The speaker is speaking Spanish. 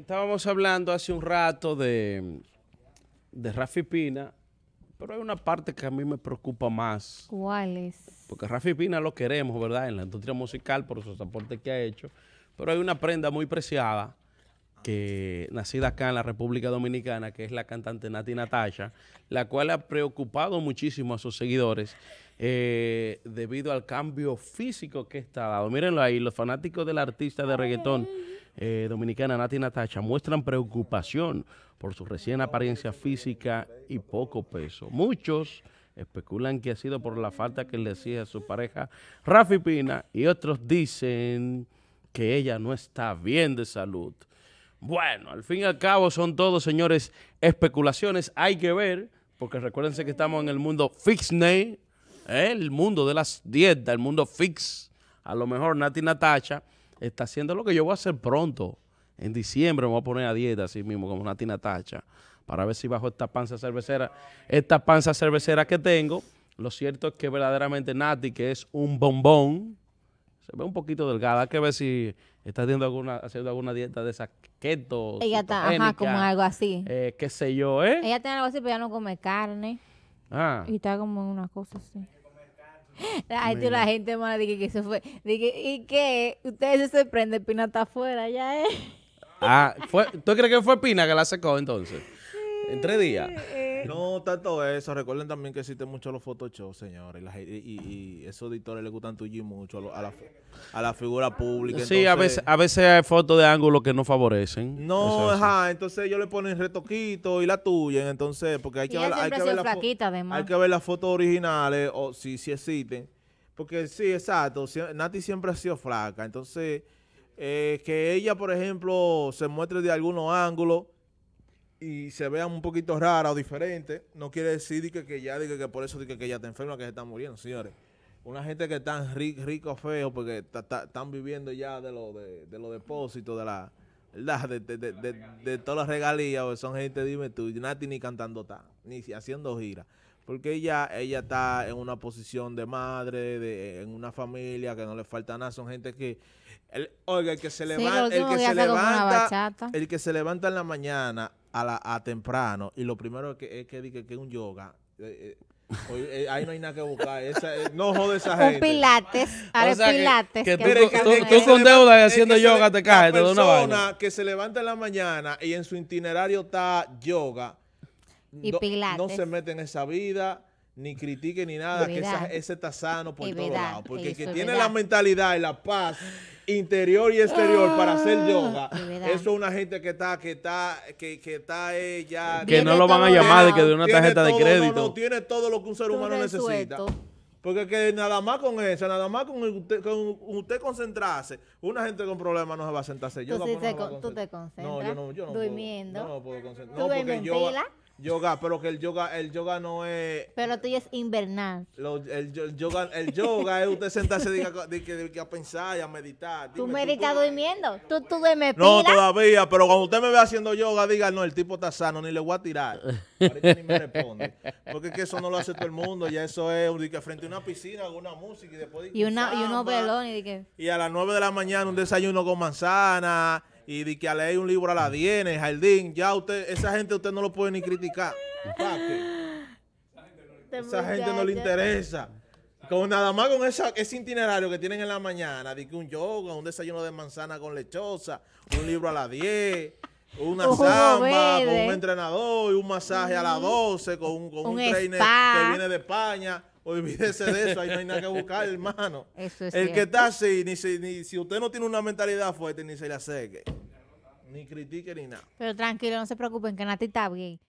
estábamos hablando hace un rato de, de Rafi Pina, pero hay una parte que a mí me preocupa más. ¿Cuál es? Porque Rafi Pina lo queremos, ¿verdad? En la industria musical por sus aportes que ha hecho. Pero hay una prenda muy preciada que nacida acá en la República Dominicana, que es la cantante Nati Natasha, la cual ha preocupado muchísimo a sus seguidores eh, debido al cambio físico que está dado. Mírenlo ahí, los fanáticos del artista de reggaetón. Eh, dominicana Nati Natacha muestran preocupación por su recién apariencia física y poco peso. Muchos especulan que ha sido por la falta que le hacía a su pareja Rafi Pina y otros dicen que ella no está bien de salud. Bueno, al fin y al cabo son todos, señores, especulaciones. Hay que ver, porque recuérdense que estamos en el mundo fixney, ¿eh? el mundo de las dietas, el mundo fix. A lo mejor Nati Natacha está haciendo lo que yo voy a hacer pronto. En diciembre me voy a poner a dieta, así mismo, como una tina tacha, para ver si bajo esta panza cervecera, esta panza cervecera que tengo. Lo cierto es que verdaderamente Nati, que es un bombón, se ve un poquito delgada. Hay que ver si está haciendo alguna, haciendo alguna dieta de saqueto, keto. Ella está, ajá, como algo así. Eh, que sé yo, ¿eh? Ella tiene algo así, pero ya no come carne. Ah. Y está como una cosa así la gente, mala dije que eso fue. ¿y que Ustedes se sorprenden, Pina está afuera, ya Eh? Ah, fue, ¿tú crees que fue Pina que la secó entonces? En tres días. Eh, no, tanto eso. Recuerden también que existen mucho los Photoshop, señores. Y, y, y, esos editores les gustan tuyo mucho a, la, a, la, figura pública. Sí, a, veces, a veces hay fotos de ángulo que no favorecen. No, ajá. Entonces ellos le ponen retoquito y la tuya. Entonces, porque hay que, ver, hay que, ver, flaquita, además. hay que ver las fotos originales o si, si existen. Porque sí, exacto. Nati siempre ha sido flaca. Entonces, eh, que ella, por ejemplo, se muestre de algunos ángulos y se vean un poquito rara o diferente, no quiere decir que, ya diga que por eso diga que ya está enferma, que se está muriendo, señores. Una gente que está rico, rico feo, porque están viviendo ya de los de, depósitos, de la ¿verdad? De, todas las regalías, son gente, dime tú, Nati ni cantando está, ni haciendo gira. Porque ella, ella está en una posición de madre, de, en una familia que no le falta nada. Son gente que, el, oiga, el que se, levanta, el que se levanta, el que se levanta en la mañana a la a temprano y lo primero que es que dice que, es un yoga. Eh, eh, eh, ahí no hay nada que buscar. no jode esa gente. Un pilates. pilates. Que, tú, con deuda y haciendo yoga te caes. una persona que se levanta en la mañana y en su itinerario está yoga, Mm. y no, no se mete en esa vida ni critique ni nada, que ese está sano por todos lados. Porque que tiene la mentalidad y la paz interior y exterior para hacer ah, yoga, eso es una gente que está, que está, que, que está ella eh, Que no lo van a llamar de que de una tarjeta de crédito. No, tiene todo lo que un ser humano necesita. Porque que nada más con eso, nada más con usted, con usted concentrarse, una gente con problemas no se va a sentarse. Yo tú, te, concentras. No, yo no, yo no durmiendo. no puedo concentrarme. porque yo, Yoga, pero que el yoga, el yoga no es. Pero tú es invernal. el, yoga, el yoga es usted sentarse y diga, a pensar y a meditar. tú meditas durmiendo. Tú, tú duermes No, todavía, pero cuando usted me ve haciendo yoga, diga, no, el tipo está sano, ni le voy a tirar. Ahorita ni me responde. Porque es que eso no lo hace todo el mundo. Ya eso es frente a una piscina, alguna música y después. Y, una, y unos Y, y a las 9 de la mañana un desayuno con manzana y de que a leer un libro a la 10 en el jardín, ya usted, esa gente usted no lo puede ni criticar. Esa gente no le interesa. Con nada más con esa, ese itinerario que tienen en la mañana, de que un yoga, un desayuno de manzana con lechosa, un libro a las 10, una samba con un entrenador y un masaje a las 12 con un, trainer que viene de España. Olvídese de eso, ahí no hay nada que buscar, hermano. El que está así, ni si, si usted no tiene una mentalidad fuerte, ni se le acerque ni critique ni nada. Pero tranquilo, no se preocupen, que Nati está bien.